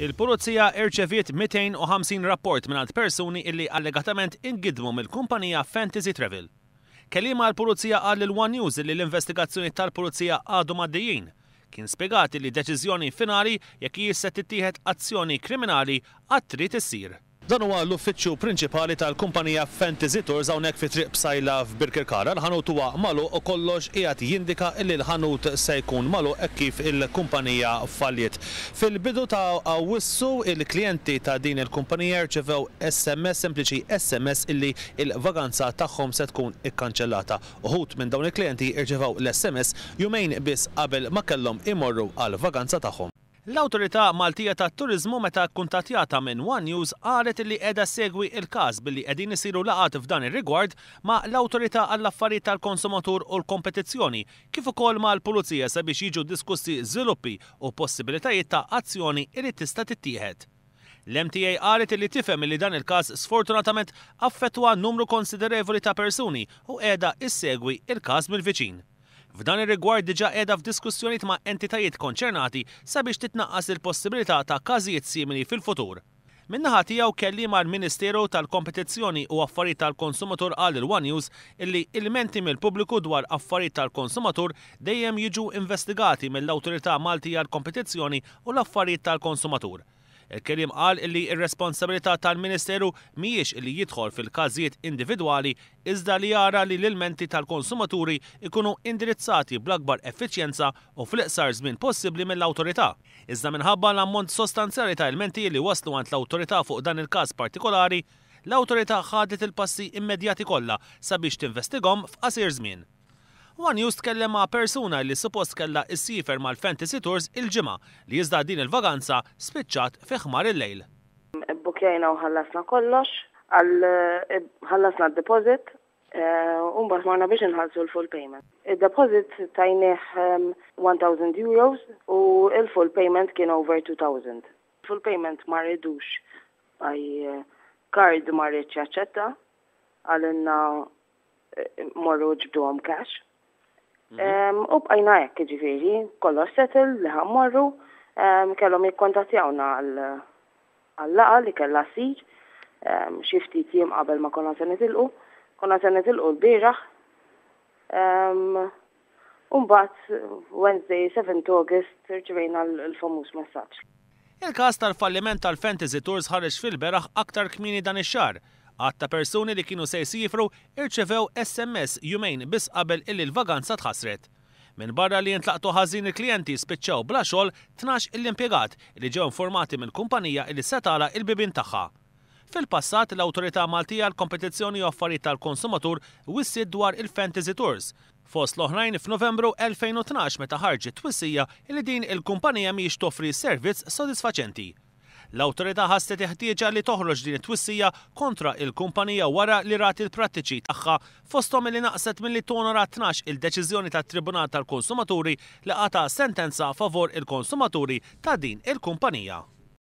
Il-Pulizija irċeviet 250 rapport għand persuni illi allegatament ingidmu mill-kumpanija Fantasy Travel. Kelima l-Pulizija qal il One News li l-investigazzjoni tal-Pulizija għadu maddijin. Kien spiegati li deċiżjoni finali jekk jisset tittieħed azzjoni kriminali għattri t issir. Dan huwa l-uffiċċju prinċipali tal-kumpanija Fantasy Tours hawnhekk fi triq bsajla f'Birkirkara. L-ħanut huwa malu u kollox qiegħed jindika li l-ħanut se jkun malu hekk kif il-kumpanija falliet. Fil-bidu ta' awissu il-klijenti ta' din il-kumpanija rċevew SMS sempliċi SMS illi il-vaganza tagħhom se tkun ikkanċellata. Uħut minn dawn il-klijenti irċevew l-SMS jumejn biss qabel ma kellhom imorru għal vaganza tagħhom. L-autorità Maltija ta' turizmu meta kuntatjata minn One News qalet li edha segwi il-każ billi qegħdin isiru laqat f'dan ir-rigward ma' l-autorità għall affarijiet tal-konsumatur u l-kompetizzjoni kif ukoll ma' l-pulizija sabiex jiġu diskussi żviluppi u possibilitajiet ta' azzjoni irid tista' tittieħed. L-MTA qalet li tifhem li dan il-każ sfortunatament affettwa numru konsiderevoli ta' persuni u qiegħda issegwi il-każ mill-viċin. F'dan ir-rigward diġa qiegħda f'diskussjonijiet ma' entitajiet konċernati sabiex titnaqqas il-possibilità ta' każijiet simili fil-futur. Min-naħa tiegħu kelli mal-Ministeru tal-Kompetizzjoni u Affarijiet tal-Konsumatur għal il-One News illi ilmenti mill-pubbliku dwar affarijiet tal-konsumatur dejjem jiġu investigati mill-Awtorità Malti għal kompetizzjoni u l-Affarijiet tal-Konsumatur. Il-kelim qal illi ir-responsabilità tal-Ministeru mhijiex illi jidħol fil-każijiet individwali iżda li jara li l-ilmenti tal-konsumaturi ikunu indirizzati bl-akbar effiċjenza u fl-iqsar żmien possibbli mill-awtorità. Iżda minħabba l-ammont sostanzjali ta' ilmenti li waslu għand l-awtorità fuq dan il-każ partikolari, l-awtorità ħadet il-passi immedjati kollha sabiex tinvestigom f'qasir żmien. One just tkellem ma' persuna li suppost kella issifer mal-Fantasy Tours il-ġimgħa li jizda din il-vaganza spiċċat fi ħmar il-lejl. Bukjajna u ħallasna kollox, eh, ħallasna d-deposit, eh, mbaħt marna biex nħalsu l-full payment. Il-deposit tajneħ 1000 ehm, euros u il-full payment kien over 2000. Full payment ma redux għaj kard eh, ma reċċaċċetta għalinna morru ġibdu għom cash. Mhm. U bqajna hekk ġifieri, kollox settel li ħammorru, kellhom jikkontattjawna għall-laqa li kellha ssir xi ftit jiem qabel ma konna se nitilqu, konna se nitilqu l-bieraħ. Umbagħad Wednesday 7 August irċivejna l-famuż messaġġ. Il-każ tal-falliment tal-Fantasy Tours ħareġ fil-beraħ aktar kmini dan ix-xar Għatta persuni li kienu se sifru irċevew SMS jumejn bis qabel illi l-vaganza tħasret. Min barra li jintlaqtu ħażin il klienti spiċċew bla xol 12 il impjegat li ġew informati minn kumpanija li setala il-bibin tagħha. Fil-passat, l-autorità Maltija l-kompetizzjoni u affarijiet tal-konsumatur wissi dwar il-Fantasy Tours. Fost l-oħrajn f'Novembru 2012 meta ħarġet twissija li din il-kumpanija miex toffri servizz sodisfaċenti. L-autorità ħasset iħtieġa li toħroġ din it-twissija kontra il-kumpanija wara li rat il-prattiċi tagħha fosthom li naqset milli tonora 12 il-deċiżjoni tat-Tribunal tal-Konsumaturi li qata sentenza favor il-konsumaturi ta' din il-kumpanija.